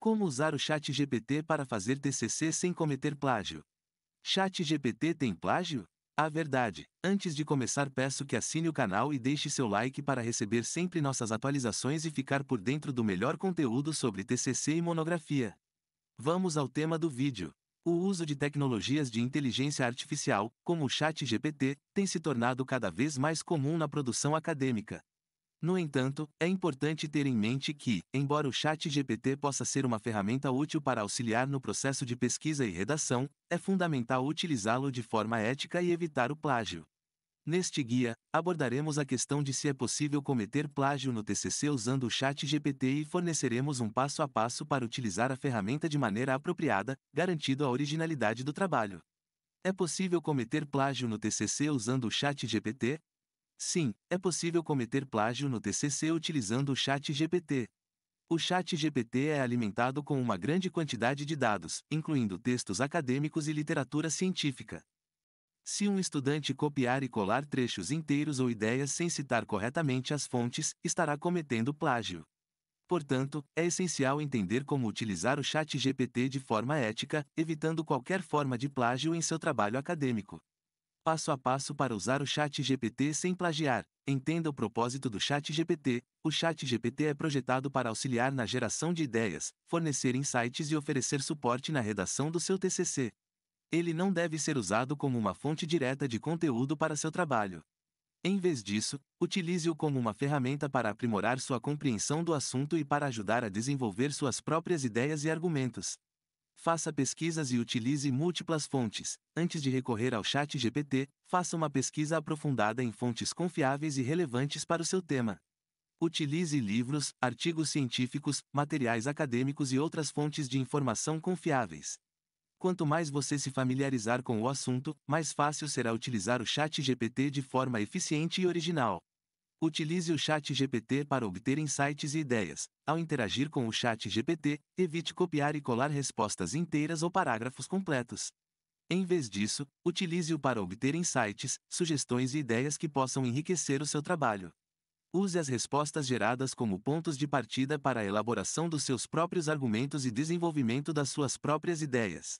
Como usar o Chat GPT para fazer TCC sem cometer plágio? Chat GPT tem plágio? A verdade. Antes de começar, peço que assine o canal e deixe seu like para receber sempre nossas atualizações e ficar por dentro do melhor conteúdo sobre TCC e monografia. Vamos ao tema do vídeo. O uso de tecnologias de inteligência artificial, como o Chat GPT, tem se tornado cada vez mais comum na produção acadêmica. No entanto, é importante ter em mente que, embora o Chat GPT possa ser uma ferramenta útil para auxiliar no processo de pesquisa e redação, é fundamental utilizá-lo de forma ética e evitar o plágio. Neste guia, abordaremos a questão de se é possível cometer plágio no TCC usando o Chat GPT e forneceremos um passo a passo para utilizar a ferramenta de maneira apropriada, garantindo a originalidade do trabalho. É possível cometer plágio no TCC usando o Chat GPT? Sim, é possível cometer plágio no TCC utilizando o Chat GPT. O Chat GPT é alimentado com uma grande quantidade de dados, incluindo textos acadêmicos e literatura científica. Se um estudante copiar e colar trechos inteiros ou ideias sem citar corretamente as fontes, estará cometendo plágio. Portanto, é essencial entender como utilizar o Chat GPT de forma ética, evitando qualquer forma de plágio em seu trabalho acadêmico passo a passo para usar o Chat GPT sem plagiar. Entenda o propósito do Chat GPT. O Chat GPT é projetado para auxiliar na geração de ideias, fornecer insights e oferecer suporte na redação do seu TCC. Ele não deve ser usado como uma fonte direta de conteúdo para seu trabalho. Em vez disso, utilize-o como uma ferramenta para aprimorar sua compreensão do assunto e para ajudar a desenvolver suas próprias ideias e argumentos faça pesquisas e utilize múltiplas fontes. Antes de recorrer ao chat GPT, faça uma pesquisa aprofundada em fontes confiáveis e relevantes para o seu tema. Utilize livros, artigos científicos, materiais acadêmicos e outras fontes de informação confiáveis. Quanto mais você se familiarizar com o assunto, mais fácil será utilizar o chat GPT de forma eficiente e original. Utilize o chat GPT para obter insights e ideias. Ao interagir com o chat GPT, evite copiar e colar respostas inteiras ou parágrafos completos. Em vez disso, utilize-o para obter insights, sugestões e ideias que possam enriquecer o seu trabalho. Use as respostas geradas como pontos de partida para a elaboração dos seus próprios argumentos e desenvolvimento das suas próprias ideias.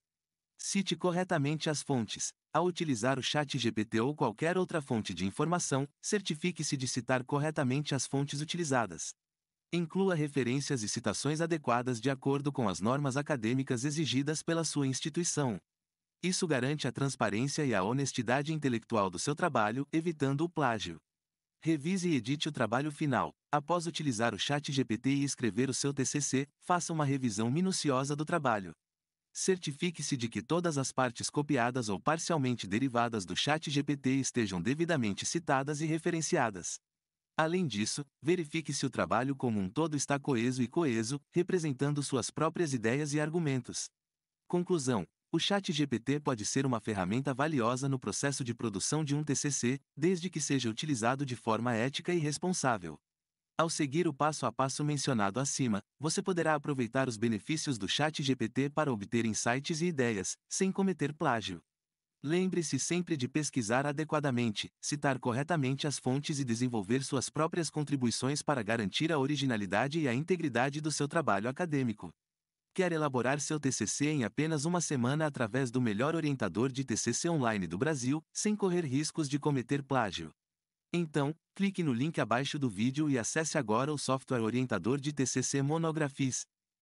Cite corretamente as fontes. Ao utilizar o chat GPT ou qualquer outra fonte de informação, certifique-se de citar corretamente as fontes utilizadas. Inclua referências e citações adequadas de acordo com as normas acadêmicas exigidas pela sua instituição. Isso garante a transparência e a honestidade intelectual do seu trabalho, evitando o plágio. Revise e edite o trabalho final. Após utilizar o chat GPT e escrever o seu TCC, faça uma revisão minuciosa do trabalho certifique-se de que todas as partes copiadas ou parcialmente derivadas do chat GPT estejam devidamente citadas e referenciadas. Além disso, verifique se o trabalho como um todo está coeso e coeso, representando suas próprias ideias e argumentos. Conclusão: o chat GPT pode ser uma ferramenta valiosa no processo de produção de um TCC, desde que seja utilizado de forma ética e responsável. Ao seguir o passo a passo mencionado acima, você poderá aproveitar os benefícios do Chat GPT para obter insights e ideias, sem cometer plágio. Lembre-se sempre de pesquisar adequadamente, citar corretamente as fontes e desenvolver suas próprias contribuições para garantir a originalidade e a integridade do seu trabalho acadêmico. Quer elaborar seu TCC em apenas uma semana através do melhor orientador de TCC online do Brasil, sem correr riscos de cometer plágio? Então, clique no link abaixo do vídeo e acesse agora o software orientador de TCC Monografis,